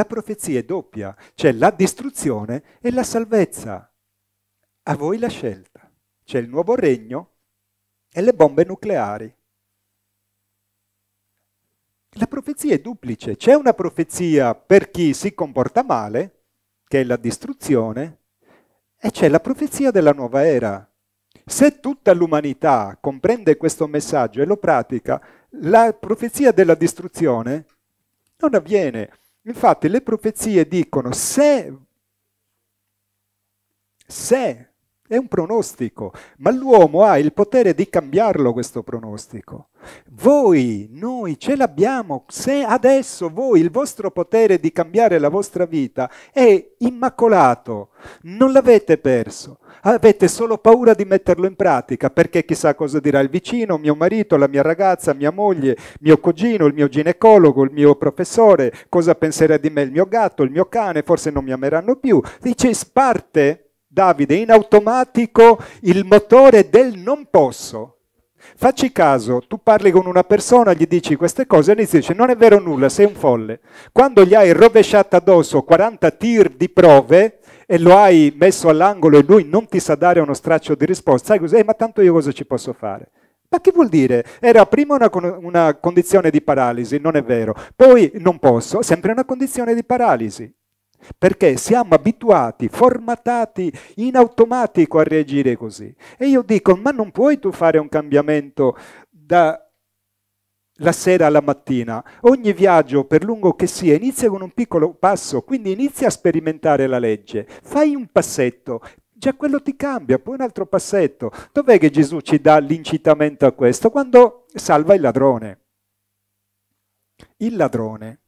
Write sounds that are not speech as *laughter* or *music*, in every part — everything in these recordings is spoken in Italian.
La profezia è doppia, c'è la distruzione e la salvezza. A voi la scelta. C'è il nuovo regno e le bombe nucleari. La profezia è duplice. C'è una profezia per chi si comporta male, che è la distruzione, e c'è la profezia della nuova era. Se tutta l'umanità comprende questo messaggio e lo pratica, la profezia della distruzione non avviene. Infatti le profezie dicono se, se è un pronostico, ma l'uomo ha il potere di cambiarlo questo pronostico. Voi, noi ce l'abbiamo, se adesso voi, il vostro potere di cambiare la vostra vita è immacolato, non l'avete perso, avete solo paura di metterlo in pratica perché chissà cosa dirà il vicino, mio marito, la mia ragazza, mia moglie, mio cugino, il mio ginecologo, il mio professore, cosa penserà di me il mio gatto, il mio cane, forse non mi ameranno più. Dice, sparte Davide in automatico il motore del non posso. Facci caso, tu parli con una persona, gli dici queste cose e lui dice non è vero nulla, sei un folle. Quando gli hai rovesciato addosso 40 tir di prove e lo hai messo all'angolo e lui non ti sa dare uno straccio di risposta, sai cos'è? Eh, ma tanto io cosa ci posso fare? Ma che vuol dire? Era prima una, una condizione di paralisi, non è vero. Poi non posso, sempre una condizione di paralisi perché siamo abituati, formatati in automatico a reagire così. E io dico, ma non puoi tu fare un cambiamento da la sera alla mattina. Ogni viaggio, per lungo che sia, inizia con un piccolo passo, quindi inizia a sperimentare la legge. Fai un passetto, già quello ti cambia, poi un altro passetto. Dov'è che Gesù ci dà l'incitamento a questo? Quando salva il ladrone. Il ladrone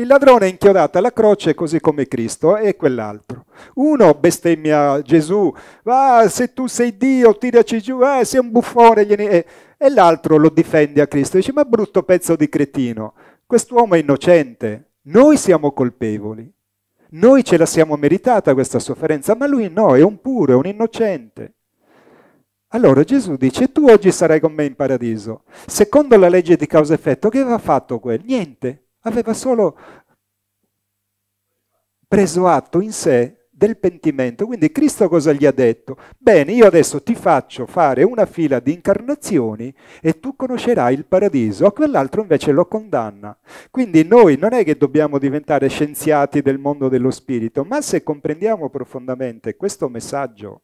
il ladrone è inchiodato alla croce così come Cristo e quell'altro. Uno bestemmia Gesù, ah, se tu sei Dio tiraci giù, ah, sei un buffone. E, e l'altro lo difende a Cristo, dice ma brutto pezzo di cretino, quest'uomo è innocente, noi siamo colpevoli, noi ce la siamo meritata questa sofferenza, ma lui no, è un puro, è un innocente. Allora Gesù dice, tu oggi sarai con me in paradiso. Secondo la legge di causa-effetto, che aveva fatto quel? Niente aveva solo preso atto in sé del pentimento. Quindi Cristo cosa gli ha detto? Bene, io adesso ti faccio fare una fila di incarnazioni e tu conoscerai il paradiso, a quell'altro invece lo condanna. Quindi noi non è che dobbiamo diventare scienziati del mondo dello spirito, ma se comprendiamo profondamente questo messaggio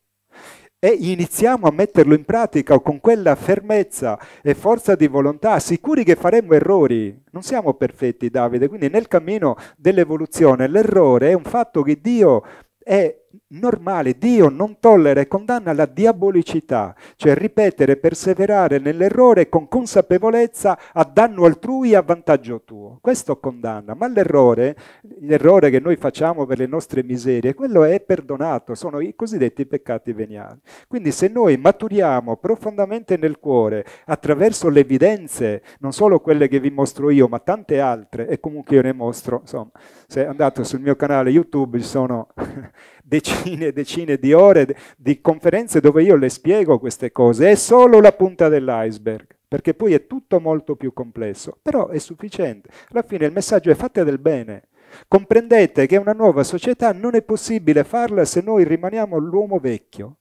e iniziamo a metterlo in pratica con quella fermezza e forza di volontà, sicuri che faremo errori. Non siamo perfetti, Davide, quindi nel cammino dell'evoluzione l'errore è un fatto che Dio è normale, Dio non tollera e condanna la diabolicità, cioè ripetere perseverare nell'errore con consapevolezza a danno altrui e a vantaggio tuo. Questo condanna, ma l'errore, l'errore che noi facciamo per le nostre miserie, quello è perdonato, sono i cosiddetti peccati veniali. Quindi se noi maturiamo profondamente nel cuore attraverso le evidenze, non solo quelle che vi mostro io, ma tante altre, e comunque io ne mostro, insomma, se andate sul mio canale YouTube ci sono *laughs* decine decine e decine di ore di conferenze dove io le spiego queste cose, è solo la punta dell'iceberg perché poi è tutto molto più complesso, però è sufficiente. Alla fine il messaggio è fate del bene. Comprendete che una nuova società non è possibile farla se noi rimaniamo l'uomo vecchio.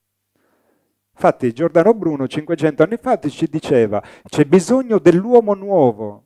Infatti Giordano Bruno 500 anni fa ci diceva c'è bisogno dell'uomo nuovo,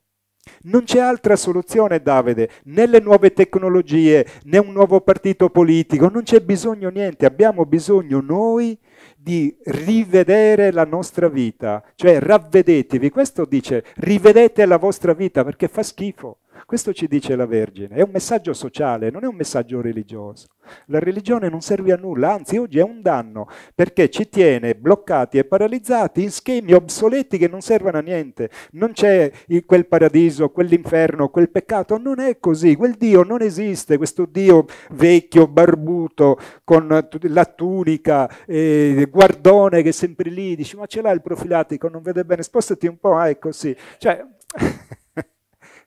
non c'è altra soluzione, Davide, né le nuove tecnologie, né un nuovo partito politico, non c'è bisogno niente, abbiamo bisogno noi di rivedere la nostra vita, cioè ravvedetevi, questo dice rivedete la vostra vita perché fa schifo. Questo ci dice la Vergine. È un messaggio sociale, non è un messaggio religioso. La religione non serve a nulla, anzi oggi è un danno perché ci tiene bloccati e paralizzati in schemi obsoleti che non servono a niente. Non c'è quel paradiso, quell'inferno, quel peccato, non è così, quel Dio non esiste, questo Dio vecchio, barbuto, con la tunica, eh, guardone che è sempre lì, dici ma ce l'ha il profilatico, non vede bene, spostati un po', ah, ecco sì. Cioè,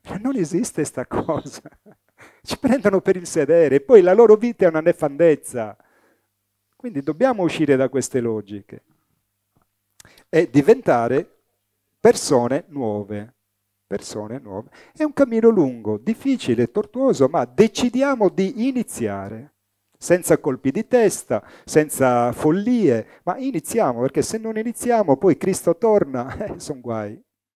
ma non esiste questa cosa. *laughs* Ci prendono per il sedere e poi la loro vita è una nefandezza. Quindi dobbiamo uscire da queste logiche e diventare persone nuove. Persone nuove. È un cammino lungo, difficile, tortuoso, ma decidiamo di iniziare, senza colpi di testa, senza follie, ma iniziamo, perché se non iniziamo poi Cristo torna, *laughs* eh, sono guai.